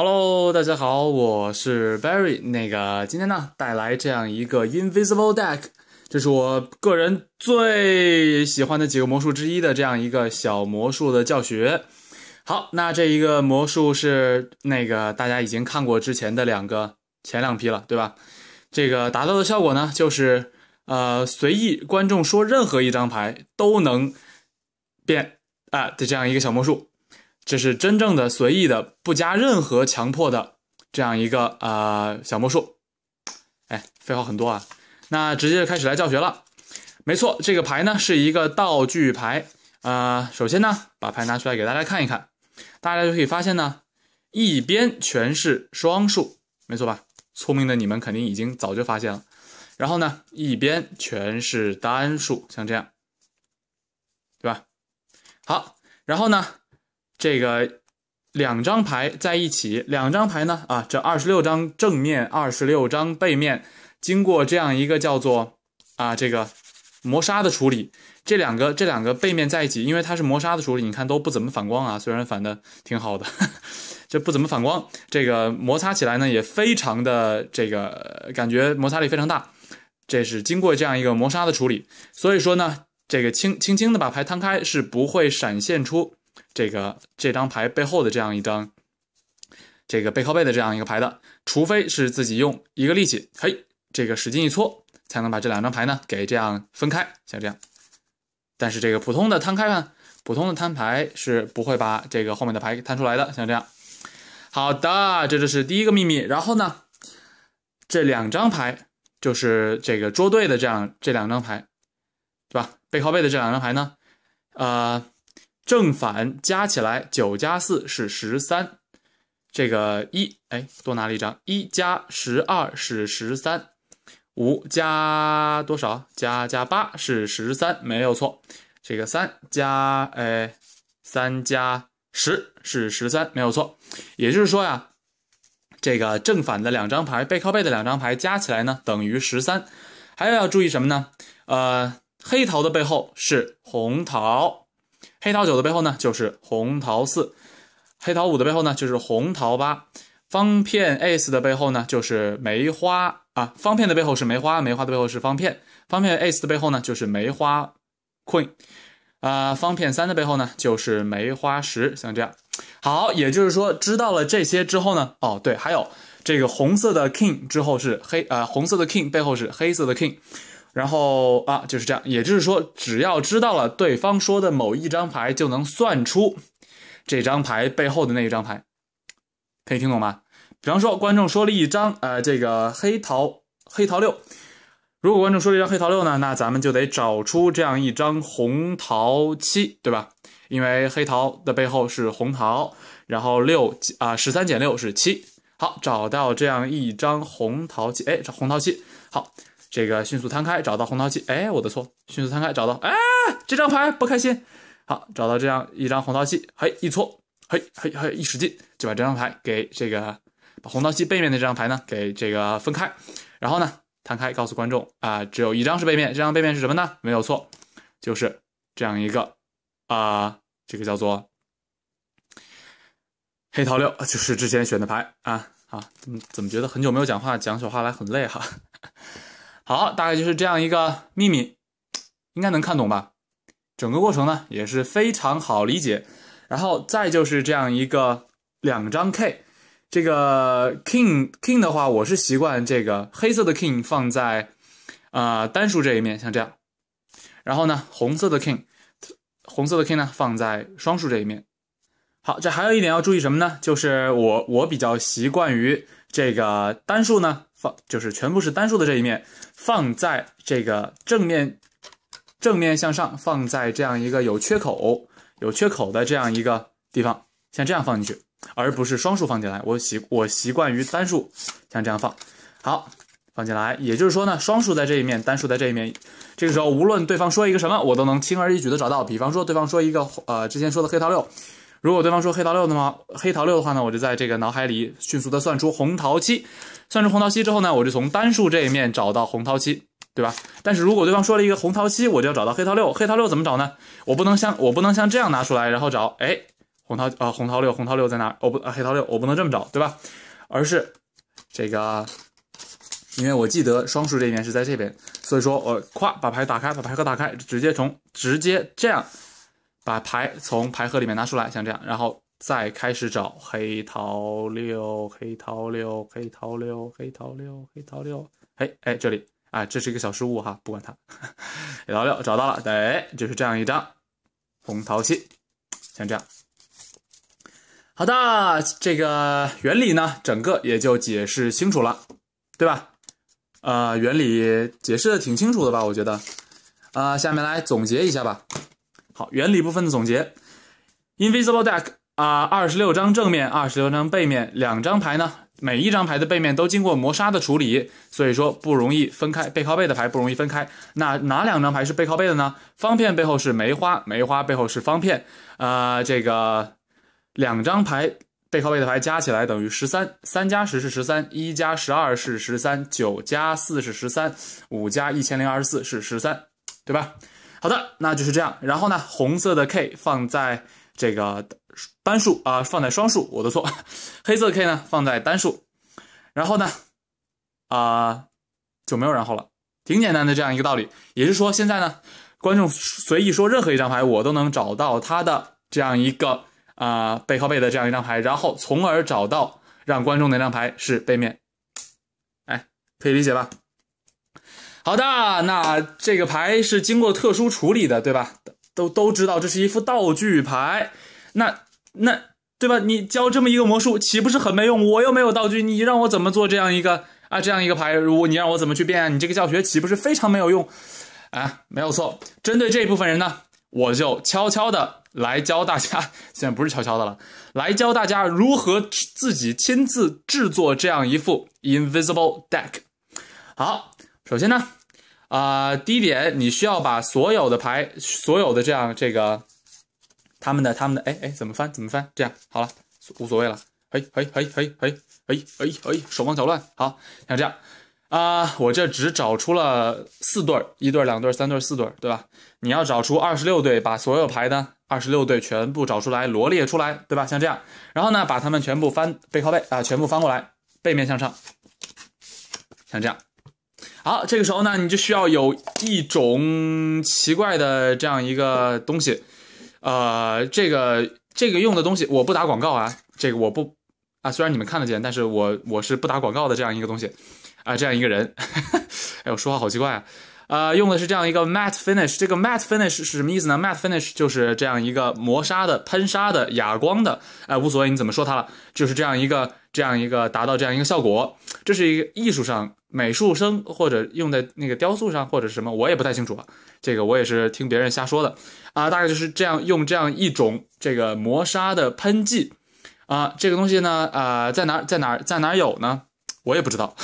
Hello，大家好，我是 Barry。那个今天呢，带来这样一个 Invisible Deck，这是我个人最喜欢的几个魔术之一的这样一个小魔术的教学。好，那这一个魔术是那个大家已经看过之前的两个前两批了，对吧？这个达到的效果呢，就是呃，随意观众说任何一张牌都能变啊的这样一个小魔术。这是真正的随意的，不加任何强迫的这样一个呃小魔术。哎，废话很多啊，那直接就开始来教学了。没错，这个牌呢是一个道具牌。呃，首先呢，把牌拿出来给大家看一看，大家就可以发现呢，一边全是双数，没错吧？聪明的你们肯定已经早就发现了。然后呢，一边全是单数，像这样，对吧？好，然后呢？这个两张牌在一起，两张牌呢啊，这二十六张正面，二十六张背面，经过这样一个叫做啊这个磨砂的处理，这两个这两个背面在一起，因为它是磨砂的处理，你看都不怎么反光啊，虽然反的挺好的，就不怎么反光。这个摩擦起来呢，也非常的这个感觉摩擦力非常大，这是经过这样一个磨砂的处理，所以说呢，这个轻轻轻的把牌摊开是不会闪现出。这个这张牌背后的这样一张，这个背靠背的这样一个牌的，除非是自己用一个力气，嘿，这个使劲一搓，才能把这两张牌呢给这样分开，像这样。但是这个普通的摊开呢，普通的摊牌是不会把这个后面的牌给摊出来的，像这样。好的，这就是第一个秘密。然后呢，这两张牌就是这个桌对的这样这两张牌，对吧？背靠背的这两张牌呢，呃。正反加起来，九加四是十三。这个一，哎，多拿了一张，一加十二是十三。五加多少？加加八是十三，没有错。这个三加，哎，三加十是十三，没有错。也就是说呀，这个正反的两张牌，背靠背的两张牌加起来呢，等于十三。还有要注意什么呢？呃，黑桃的背后是红桃。黑桃九的背后呢，就是红桃四；黑桃五的背后呢，就是红桃八；方片 a e 的背后呢，就是梅花啊。方片的背后是梅花，梅花的背后是方片，方片 a e 的背后呢，就是梅花 Queen。啊，方片三的背后呢，就是梅花十。像这样，好，也就是说知道了这些之后呢，哦，对，还有这个红色的 King 之后是黑呃，红色的 King 背后是黑色的 King。然后啊，就是这样，也就是说，只要知道了对方说的某一张牌，就能算出这张牌背后的那一张牌，可以听懂吗？比方说，观众说了一张，呃，这个黑桃黑桃六，如果观众说了一张黑桃六呢，那咱们就得找出这样一张红桃七，对吧？因为黑桃的背后是红桃，然后六啊，十三减六是七，好，找到这样一张红桃七，哎，这红桃七，好。这个迅速摊开，找到红桃七。哎，我的错！迅速摊开，找到。哎，这张牌不开心。好，找到这样一张红桃七。嘿，一搓，嘿，嘿，嘿，一使劲就把这张牌给这个，把红桃七背面的这张牌呢给这个分开。然后呢，摊开，告诉观众啊，只有一张是背面，这张背面是什么呢？没有错，就是这样一个啊，这个叫做黑桃六，就是之前选的牌啊。啊，怎么怎么觉得很久没有讲话，讲起话来很累哈？好，大概就是这样一个秘密，应该能看懂吧。整个过程呢也是非常好理解。然后再就是这样一个两张 K，这个 King King 的话，我是习惯这个黑色的 King 放在啊单数这一面，像这样。然后呢，红色的 King，红色的 King 呢放在双数这一面。好，这还有一点要注意什么呢？就是我我比较习惯于这个单数呢。放就是全部是单数的这一面，放在这个正面，正面向上，放在这样一个有缺口、有缺口的这样一个地方，像这样放进去，而不是双数放进来。我习我习惯于单数，像这样放好放进来。也就是说呢，双数在这一面，单数在这一面。这个时候，无论对方说一个什么，我都能轻而易举的找到。比方说，对方说一个呃，之前说的黑桃六。如果对方说黑桃六，那么黑桃六的话呢，我就在这个脑海里迅速的算出红桃七，算出红桃七之后呢，我就从单数这一面找到红桃七，对吧？但是如果对方说了一个红桃七，我就要找到黑桃六，黑桃六怎么找呢？我不能像我不能像这样拿出来然后找，哎，红桃啊红桃六，红桃六在哪？我不，啊黑桃六，我不能这么找，对吧？而是这个，因为我记得双数这一面是在这边，所以说，我咵把牌打开，把牌盒打开，直接从直接这样。把牌从牌盒里面拿出来，像这样，然后再开始找黑桃六，黑桃六，黑桃六，黑桃六，黑桃六。哎哎，这里啊，这是一个小失误哈，不管它。黑桃六找到了，对，就是这样一张红桃七，像这样。好的，这个原理呢，整个也就解释清楚了，对吧？呃，原理解释的挺清楚的吧？我觉得。啊，下面来总结一下吧。好，原理部分的总结。Invisible Deck 啊，二十六张正面，二十六张背面，两张牌呢？每一张牌的背面都经过磨砂的处理，所以说不容易分开，背靠背的牌不容易分开。那哪两张牌是背靠背的呢？方片背后是梅花，梅花背后是方片。呃，这个两张牌背靠背的牌加起来等于十三，三加十是十三，一加十二是十三，九加四是十三，五加一千零二十四是十三，对吧？好的，那就是这样。然后呢，红色的 K 放在这个单数啊，放在双数，我的错。黑色 K 呢放在单数。然后呢，啊，就没有然后了。挺简单的这样一个道理，也就是说现在呢，观众随意说任何一张牌，我都能找到它的这样一个啊背靠背的这样一张牌，然后从而找到让观众哪张牌是背面。哎，可以理解吧？好的，那这个牌是经过特殊处理的，对吧？都都知道这是一副道具牌，那那对吧？你教这么一个魔术，岂不是很没用？我又没有道具，你让我怎么做这样一个啊这样一个牌？如果你让我怎么去变？你这个教学岂不是非常没有用？啊，没有错。针对这一部分人呢，我就悄悄的来教大家，现在不是悄悄的了，来教大家如何自己亲自制作这样一副 invisible deck。好，首先呢。啊，一点，你需要把所有的牌，所有的这样这个，他们的他们的，哎哎，怎么翻怎么翻，这样好了，无所谓了，嘿嘿嘿嘿嘿嘿哎哎，手忙脚乱，好，像这样，啊，我这只找出了四对儿，一对儿、两对儿、三对儿、四对儿，对吧？你要找出二十六对，把所有牌呢，二十六对全部找出来，罗列出来，对吧？像这样，然后呢，把它们全部翻背靠背啊，全部翻过来，背面向上，像这样。好，这个时候呢，你就需要有一种奇怪的这样一个东西，呃，这个这个用的东西，我不打广告啊，这个我不啊，虽然你们看得见，但是我我是不打广告的这样一个东西，啊，这样一个人，哎，我说话好奇怪啊，呃，用的是这样一个 matte finish，这个 matte finish 是什么意思呢？matte finish 就是这样一个磨砂的、喷砂的、哑光的，哎，无所谓你怎么说它了，就是这样一个这样一个达到这样一个效果，这是一个艺术上。美术生或者用在那个雕塑上或者是什么，我也不太清楚。啊。这个我也是听别人瞎说的啊，大概就是这样用这样一种这个磨砂的喷剂啊，这个东西呢啊，在哪在哪在哪有呢？我也不知道。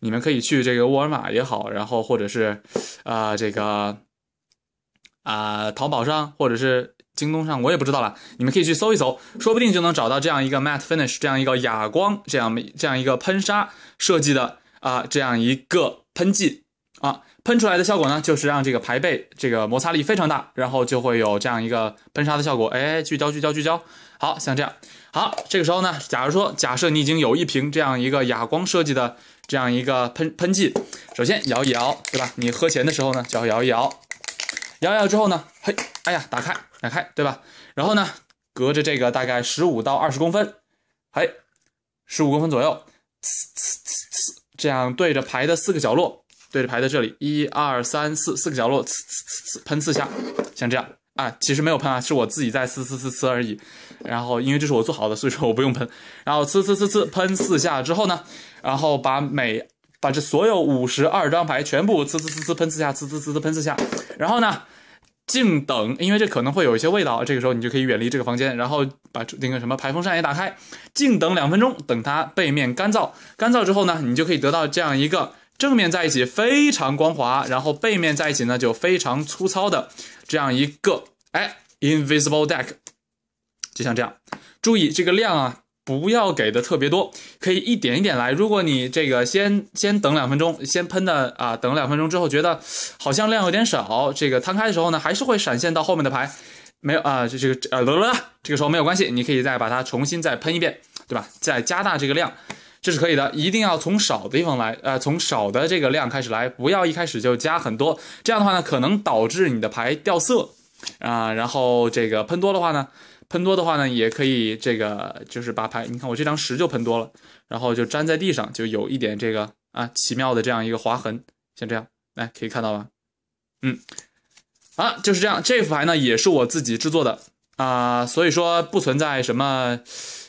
你们可以去这个沃尔玛也好，然后或者是啊这个啊淘宝上或者是京东上，我也不知道了。你们可以去搜一搜，说不定就能找到这样一个 mat finish 这样一个哑光这样这样一个喷砂设计的。啊，这样一个喷剂啊，喷出来的效果呢，就是让这个排背这个摩擦力非常大，然后就会有这样一个喷砂的效果。哎，聚焦，聚焦，聚焦，好像这样。好，这个时候呢，假如说假设你已经有一瓶这样一个哑光设计的这样一个喷喷剂，首先摇一摇，对吧？你喝前的时候呢，就要摇一摇，摇一摇之后呢，嘿，哎呀，打开，打开，对吧？然后呢，隔着这个大概十五到二十公分，嘿，十五公分左右。这样对着牌的四个角落，对着牌在这里一二三四四个角落，呲呲呲呲喷四下，像这样啊，其实没有喷啊，是我自己在呲呲呲呲而已。然后因为这是我做好的，所以说我不用喷。然后呲呲呲呲喷四下之后呢，然后把每把这所有五十二张牌全部呲呲呲呲喷四下，呲呲呲呲喷四下，然后呢。静等，因为这可能会有一些味道，这个时候你就可以远离这个房间，然后把那个什么排风扇也打开，静等两分钟，等它背面干燥，干燥之后呢，你就可以得到这样一个正面在一起非常光滑，然后背面在一起呢就非常粗糙的这样一个，哎，invisible deck，就像这样，注意这个量啊。不要给的特别多，可以一点一点来。如果你这个先先等两分钟，先喷的啊，等两分钟之后觉得好像量有点少，这个摊开的时候呢，还是会闪现到后面的牌，没有啊，这这个呃，这个时候没有关系，你可以再把它重新再喷一遍，对吧？再加大这个量，这是可以的。一定要从少的地方来，呃，从少的这个量开始来，不要一开始就加很多，这样的话呢，可能导致你的牌掉色。啊，然后这个喷多的话呢，喷多的话呢，也可以这个就是把牌，你看我这张十就喷多了，然后就粘在地上，就有一点这个啊奇妙的这样一个划痕，像这样，来可以看到吧？嗯，啊，就是这样，这副牌呢也是我自己制作的啊，所以说不存在什么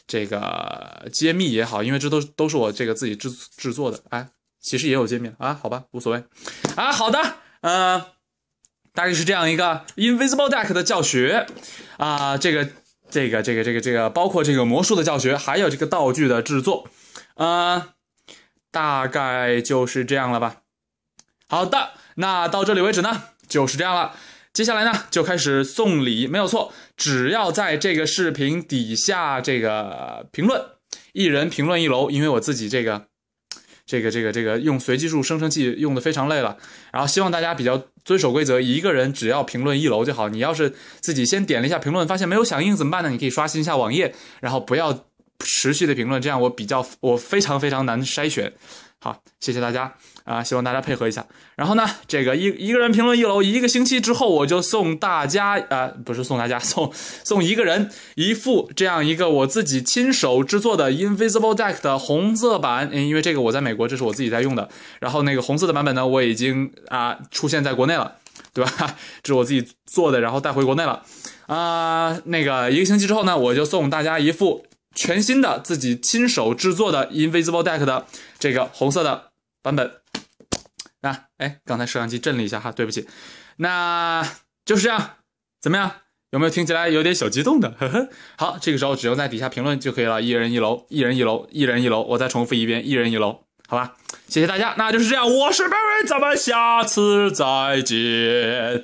这个揭秘也好，因为这都都是我这个自己制制作的，哎，其实也有揭秘啊，好吧，无所谓，啊，好的，嗯。大概是这样一个 invisible deck 的教学啊，这个、这个、这个、这个、这个，包括这个魔术的教学，还有这个道具的制作，啊，大概就是这样了吧。好的，那到这里为止呢，就是这样了。接下来呢，就开始送礼，没有错，只要在这个视频底下这个评论，一人评论一楼，因为我自己这个。这个这个这个用随机数生成器用的非常累了，然后希望大家比较遵守规则，一个人只要评论一楼就好。你要是自己先点了一下评论，发现没有响应怎么办呢？你可以刷新一下网页，然后不要持续的评论，这样我比较我非常非常难筛选。好，谢谢大家啊！希望大家配合一下。然后呢，这个一一个人评论一楼，一个星期之后，我就送大家啊，不是送大家，送送一个人一副这样一个我自己亲手制作的 Invisible Deck 的红色版。嗯，因为这个我在美国，这是我自己在用的。然后那个红色的版本呢，我已经啊出现在国内了，对吧？这是我自己做的，然后带回国内了。啊，那个一个星期之后呢，我就送大家一副。全新的自己亲手制作的 Invisible Deck 的这个红色的版本，啊，哎，刚才摄像机震了一下哈，对不起，那就是这样，怎么样？有没有听起来有点小激动的？呵呵，好，这个时候只用在底下评论就可以了，一人一楼，一人一楼，一人一楼，我再重复一遍，一人一楼，好吧，谢谢大家，那就是这样，我是 Barry，咱们下次再见。